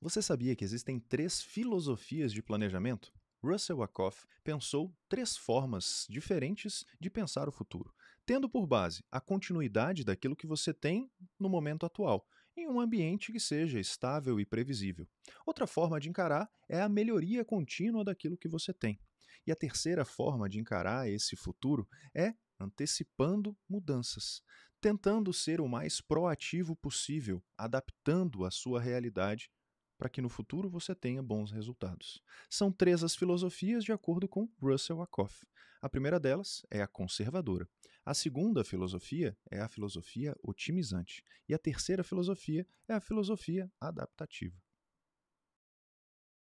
Você sabia que existem três filosofias de planejamento? Russell Ackoff pensou três formas diferentes de pensar o futuro, tendo por base a continuidade daquilo que você tem no momento atual, em um ambiente que seja estável e previsível. Outra forma de encarar é a melhoria contínua daquilo que você tem. E a terceira forma de encarar esse futuro é antecipando mudanças, tentando ser o mais proativo possível, adaptando a sua realidade para que no futuro você tenha bons resultados. São três as filosofias de acordo com Russell Ackoff. A primeira delas é a conservadora. A segunda filosofia é a filosofia otimizante. E a terceira filosofia é a filosofia adaptativa.